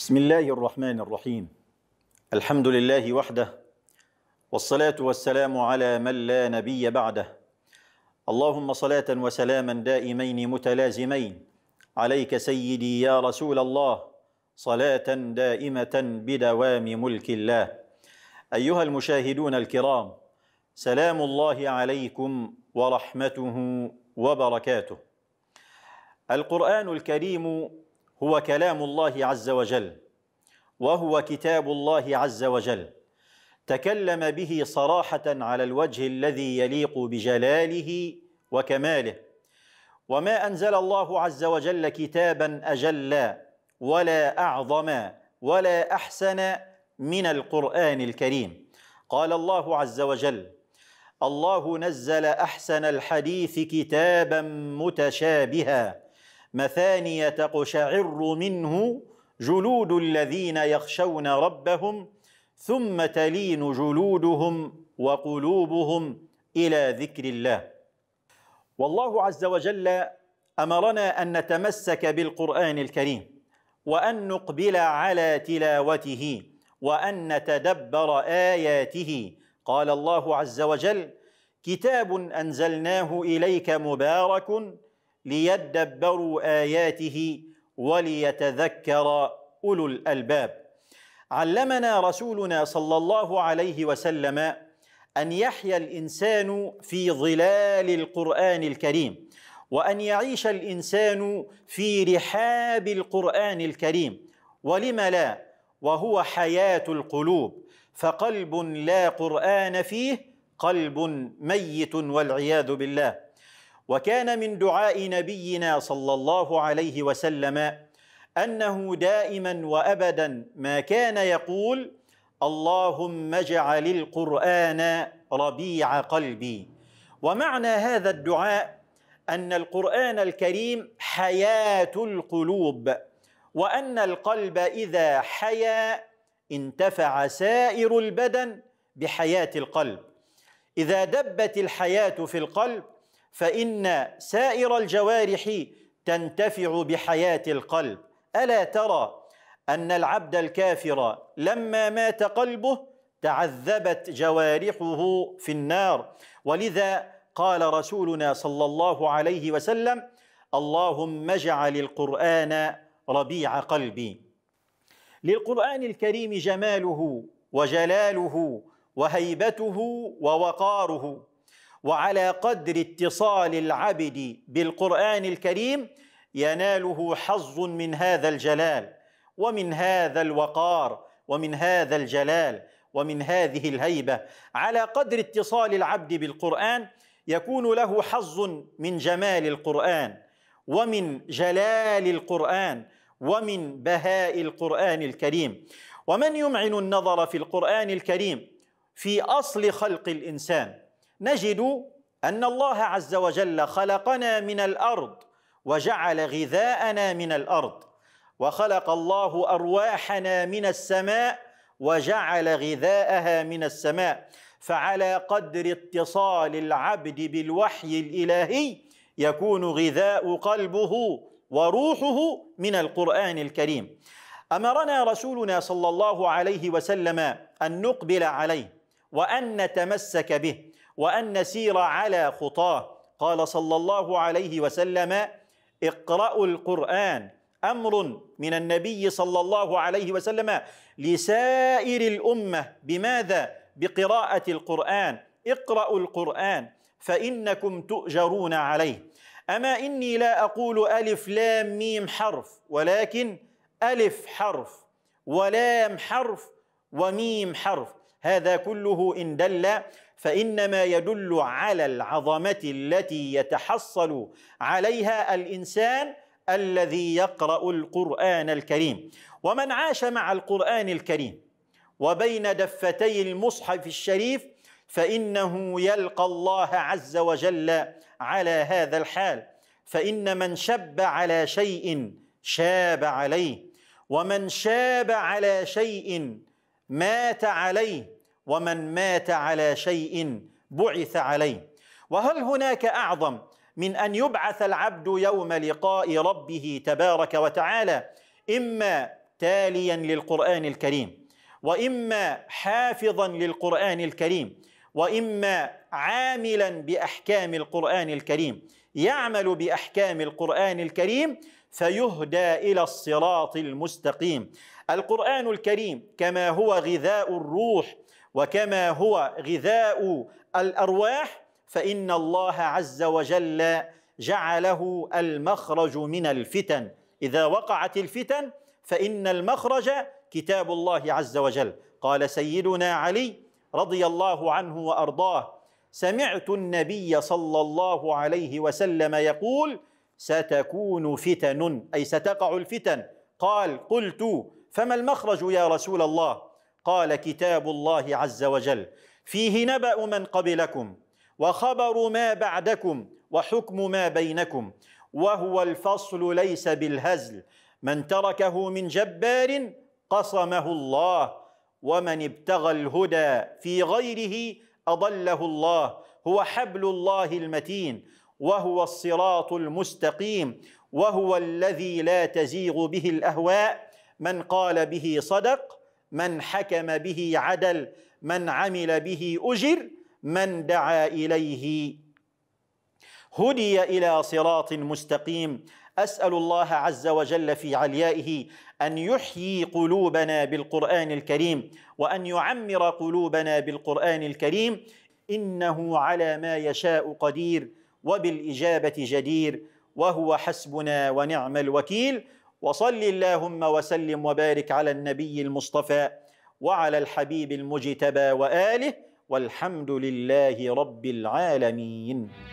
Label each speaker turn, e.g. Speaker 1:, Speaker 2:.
Speaker 1: بسم الله الرحمن الرحيم الحمد لله وحده والصلاه والسلام على من لا نبي بعده اللهم صلاه وسلاما دائمين متلازمين عليك سيدي يا رسول الله صلاه دائمه بدوام ملك الله ايها المشاهدون الكرام سلام الله عليكم ورحمته وبركاته القران الكريم هو كلام الله عز وجل وهو كتاب الله عز وجل تكلم به صراحه على الوجه الذي يليق بجلاله وكماله وما انزل الله عز وجل كتابا اجلا ولا اعظم ولا احسن من القران الكريم قال الله عز وجل الله نزل احسن الحديث كتابا متشابها مثانية تقشعر منه جلود الذين يخشون ربهم ثم تلين جلودهم وقلوبهم إلى ذكر الله والله عز وجل أمرنا أن نتمسك بالقرآن الكريم وأن نقبل على تلاوته وأن نتدبر آياته قال الله عز وجل كتاب أنزلناه إليك مبارك ليدبروا اياته وليتذكر اولو الالباب علمنا رسولنا صلى الله عليه وسلم ان يحيا الانسان في ظلال القران الكريم وان يعيش الانسان في رحاب القران الكريم ولم لا وهو حياه القلوب فقلب لا قران فيه قلب ميت والعياذ بالله وكان من دعاء نبينا صلى الله عليه وسلم انه دائما وابدا ما كان يقول اللهم اجعل القران ربيع قلبي ومعنى هذا الدعاء ان القران الكريم حياه القلوب وان القلب اذا حيا انتفع سائر البدن بحياه القلب اذا دبت الحياه في القلب فإن سائر الجوارح تنتفع بحياة القلب ألا ترى أن العبد الكافر لما مات قلبه تعذبت جوارحه في النار ولذا قال رسولنا صلى الله عليه وسلم اللهم اجعل القرآن ربيع قلبي للقرآن الكريم جماله وجلاله وهيبته ووقاره وعلى قدر اتصال العبد بالقران الكريم يناله حظ من هذا الجلال ومن هذا الوقار ومن هذا الجلال ومن هذه الهيبه على قدر اتصال العبد بالقران يكون له حظ من جمال القران ومن جلال القران ومن بهاء القران الكريم ومن يمعن النظر في القران الكريم في اصل خلق الانسان نجد أن الله عز وجل خلقنا من الأرض وجعل غذاءنا من الأرض وخلق الله أرواحنا من السماء وجعل غذاءها من السماء فعلى قدر اتصال العبد بالوحي الإلهي يكون غذاء قلبه وروحه من القرآن الكريم أمرنا رسولنا صلى الله عليه وسلم أن نقبل عليه وأن نتمسك به وان نسير على خطاه قال صلى الله عليه وسلم اقرأوا القرآن أمر من النبي صلى الله عليه وسلم لسائر الأمة بماذا؟ بقراءة القرآن اقرأوا القرآن فإنكم تؤجرون عليه أما إني لا أقول ألف لام ميم حرف ولكن ألف حرف ولام حرف وميم حرف هذا كله إن دل فإنما يدل على العظمة التي يتحصل عليها الإنسان الذي يقرأ القرآن الكريم ومن عاش مع القرآن الكريم وبين دفتي المصحف الشريف فإنه يلقى الله عز وجل على هذا الحال فإن من شب على شيء شاب عليه ومن شاب على شيء مات عليه ومن مات على شيء بعث عليه وهل هناك اعظم من ان يبعث العبد يوم لقاء ربه تبارك وتعالى اما تاليا للقران الكريم واما حافظا للقران الكريم واما عاملا باحكام القران الكريم يعمل باحكام القران الكريم فيهدى الى الصراط المستقيم القران الكريم كما هو غذاء الروح وكما هو غذاء الارواح فان الله عز وجل جعله المخرج من الفتن اذا وقعت الفتن فان المخرج كتاب الله عز وجل قال سيدنا علي رضي الله عنه وارضاه سمعت النبي صلى الله عليه وسلم يقول ستكون فتن اي ستقع الفتن قال قلت فما المخرج يا رسول الله قال كتاب الله عز وجل فيه نبا من قبلكم وخبر ما بعدكم وحكم ما بينكم وهو الفصل ليس بالهزل من تركه من جبار قصمه الله ومن ابتغى الهدى في غيره اضله الله هو حبل الله المتين وهو الصراط المستقيم وهو الذي لا تزيغ به الاهواء من قال به صدق من حكم به عدل من عمل به اجر من دعا اليه هدي الى صراط مستقيم اسال الله عز وجل في عليائه ان يحيي قلوبنا بالقران الكريم وان يعمر قلوبنا بالقران الكريم انه على ما يشاء قدير وبالاجابه جدير وهو حسبنا ونعم الوكيل وصل اللهم وسلم وبارك على النبي المصطفى وعلى الحبيب المجتبى واله والحمد لله رب العالمين